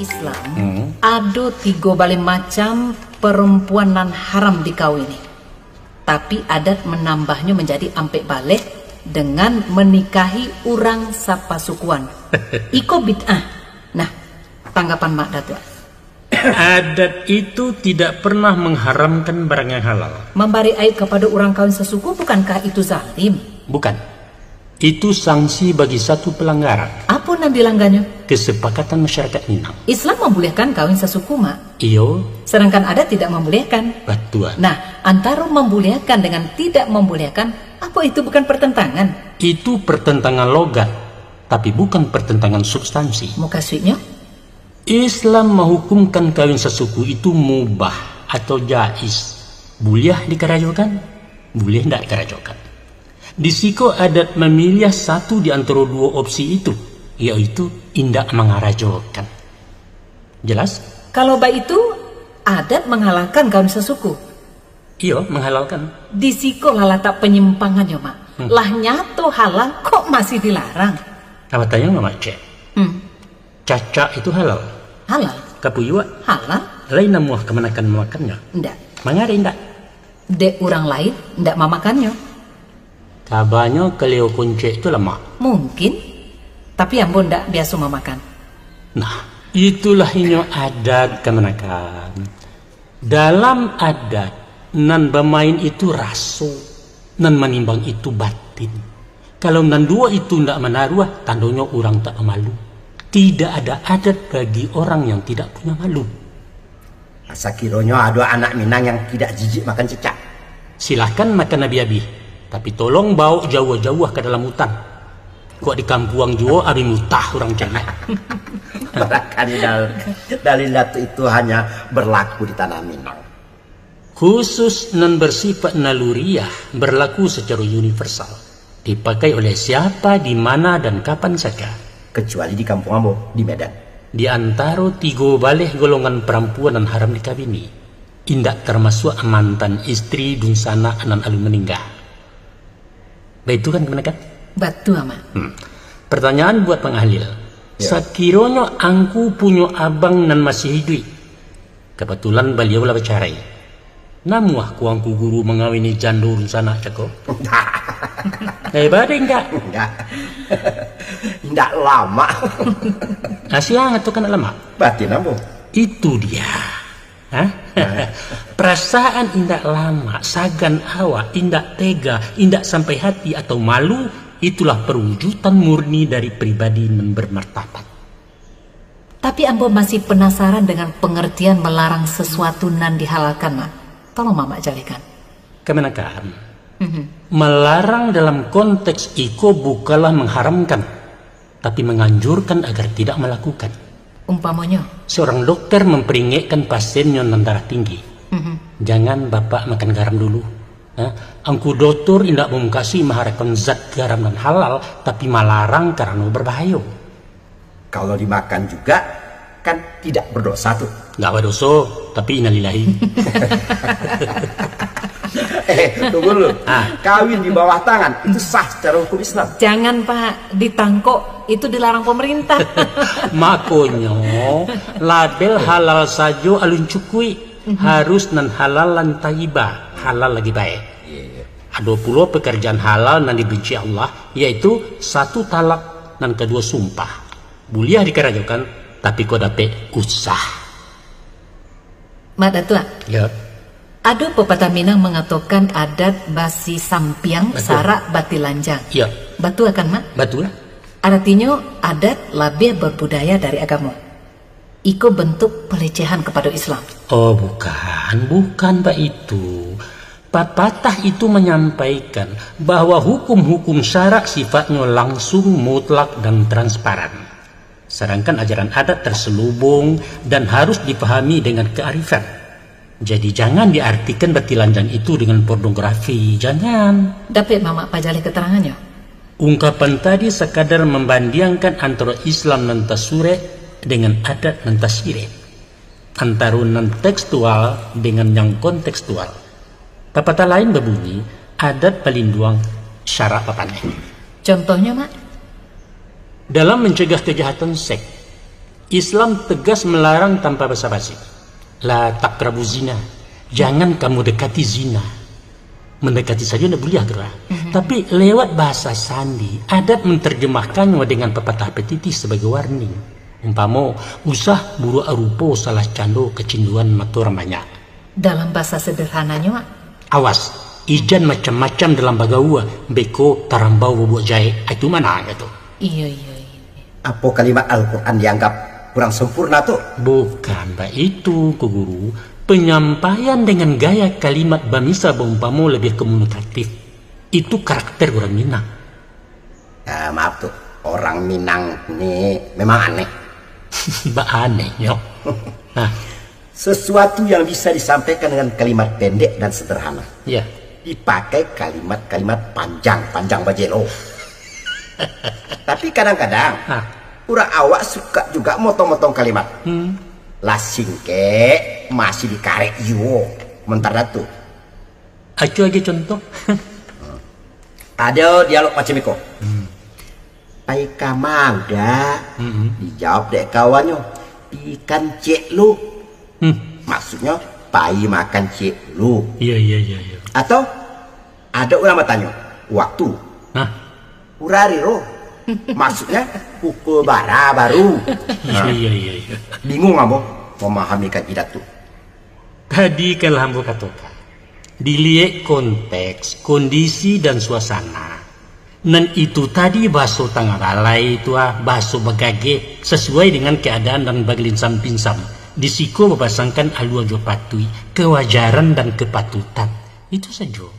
Islam hmm. ada tiga balik macam perempuan nan haram dikawini tapi adat menambahnya menjadi ampek balik dengan menikahi orang sapa sukuan iko bid'ah nah tanggapan mak datuk adat itu tidak pernah mengharamkan barang yang halal. Memberi air kepada orang kawin sesuku bukankah itu zalim? Bukan. Itu sanksi bagi satu pelanggaran. Apa? Ah, akan Kesepakatan masyarakat Minang. Islam membolehkan kawin sesukuma. Iyo. Sedangkan ada tidak membolehkan. Batuan. Nah, antara membolehkan dengan tidak membolehkan, apa itu bukan pertentangan? Itu pertentangan logat, tapi bukan pertentangan substansi. Mukaswiknya? Islam menghukumkan kawin sesuku itu mubah atau jais. Boleh dikerajukan? boleh tidak Di Disiko adat memilih satu di antara dua opsi itu yaitu indak mengarajokan. Jelas? Kalau baik itu adat menghalalkan kawin sesuku. Iya, menghalalkan. Disiko lalat tak penyimpangan ya, Mak. Hmm. Lah nyato halal kok masih dilarang? Apa tanya Mak Cek? Hmm. Caca itu halal. Halal. Kapuyua? Halal. Lain muah kemenakan makannya? tidak. Mangare tidak. Dek orang lain tidak mamakannya. Tabanya keleo kunci itu lemak. Mungkin tapi yang ndak biasa makan. Nah, itulah inyo adat kemenakan. Dalam adat, nan bermain itu rasu, nan menimbang itu batin. Kalau nan dua itu tidak menaruh, tandonya orang tak malu. Tidak ada adat bagi orang yang tidak punya malu. Masa kironya ada anak minang yang tidak jijik makan cecak. Silahkan makan Nabi Abi, tapi tolong bawa jauh-jauh ke dalam hutan kok di kampuang juo abi mutah orang cana barangkali dal dalilat itu hanya berlaku di tanah Minang khusus non bersifat naluriah berlaku secara universal dipakai oleh siapa di mana dan kapan saja kecuali di kampung Ambo di Medan di antara tiga balik golongan perempuan dan haram di kabini indak termasuk mantan istri dunsana anan alu meninggal Baik itu kan kan ama. Hmm. Pertanyaan buat Bang Halil. Ya. Sakirono angku punya abang nan masih hidup. Kebetulan beliau lah bercerai. Namuah kuangku guru mengawini jandur sana ceko. Hebat enggak? Enggak. Enggak lama. Asyang atau kan lama? Batin ambo. Itu dia. Perasaan indah lama, sagan awak, indah tega, indah sampai hati atau malu, itulah perwujudan murni dari pribadi bermartabat. Tapi Ambo masih penasaran dengan pengertian melarang sesuatu nan dihalalkan, Mak. Tolong Mama jalikan. Kemenakan. Mhm. Melarang dalam konteks iko bukalah mengharamkan, tapi menganjurkan agar tidak melakukan. Umpamanya? Seorang dokter memperingatkan pasiennya yang darah tinggi. Mhm. Jangan bapak makan garam dulu Nah, angku dotur indak mungkasi maharekan zat garam dan halal tapi malarang karena berbahaya. Kalau dimakan juga kan tidak berdosa tuh. Nggak berdosa, tapi inalilahi. eh, tunggu dulu. Ah. Kawin di bawah tangan itu sah secara hukum Islam. Jangan Pak, ditangkok itu dilarang pemerintah. Makonyo, label halal saja alun cukui hmm harus nan halal lan taiba halal lagi baik yeah, yeah. ada pula pekerjaan halal nan dibenci Allah yaitu satu talak dan kedua sumpah buliah dikerajakan tapi kau dapat usah Mata tua. Ya. Ada pepatah Minang mengatakan adat basi sampiang Batu. sarak batilanjang Ya. Batu akan mak? Betul. Artinya adat lebih berbudaya dari agama. Iko bentuk pelecehan kepada Islam. Oh bukan, bukan Pak itu. pak Patah itu menyampaikan bahwa hukum-hukum syarak sifatnya langsung mutlak dan transparan. Sedangkan ajaran adat terselubung dan harus dipahami dengan kearifan. Jadi jangan diartikan bertilanjang itu dengan pornografi, jangan. Dapat Mama Pajali keterangannya? Ungkapan tadi sekadar membandingkan antara Islam dan Tasure dengan adat dan tasyirin antara non tekstual dengan yang kontekstual. Tapata lain berbunyi adat pelindung syarat papaneh. Contohnya, Mak? Dalam mencegah kejahatan seks, Islam tegas melarang tanpa basa-basi. La takrabu zina. Jangan kamu dekati zina. Mendekati saja tidak boleh Mm-hmm. Tapi lewat bahasa sandi, adat menerjemahkannya dengan pepatah petiti sebagai warning Umpamo, usah buru arupo salah candu kecinduan matur banyak. Dalam bahasa sederhananya, Mak. Awas, ijan macam-macam dalam bagawa, beko tarambau bubuk jahe, ah, itu mana gitu. Iya, iya, iya. Apa kalimat Al-Quran dianggap kurang sempurna tuh? Bukan, Mbak itu, ku guru. Penyampaian dengan gaya kalimat Bamisa Bumpamu lebih komunikatif. Itu karakter orang Minang. Ya, maaf tuh, orang Minang nih memang aneh. aneh ya. Nah. Sesuatu yang bisa disampaikan dengan kalimat pendek dan sederhana. Iya. Dipakai kalimat-kalimat panjang, panjang bajelo. Tapi kadang-kadang pura awak suka juga motong-motong kalimat. Hmm. singke masih dikarek yo. Mentar datu. Aku aja contoh. Hmm. Ada dialog macam itu. Hmm. Paika mau dah. Hmm. Dijawab dek kawannya, ikan cek lu. Hmm. Maksudnya, pai makan cek lu. Iya, iya, iya, iya. Atau, ada ulama tanya, waktu. Hah? Urari roh. Maksudnya, pukul bara baru. iya, iya, iya. iya. Bingung kamu memahami kajidat tuh. Tadi kalau kamu katakan, dilihat konteks, kondisi, dan suasana. Nen itu tadi baso tangan alai itu ah baso bagage sesuai dengan keadaan dan bagelinsam pinsam. Disiko berpasangkan alu jo patui kewajaran dan kepatutan itu saja.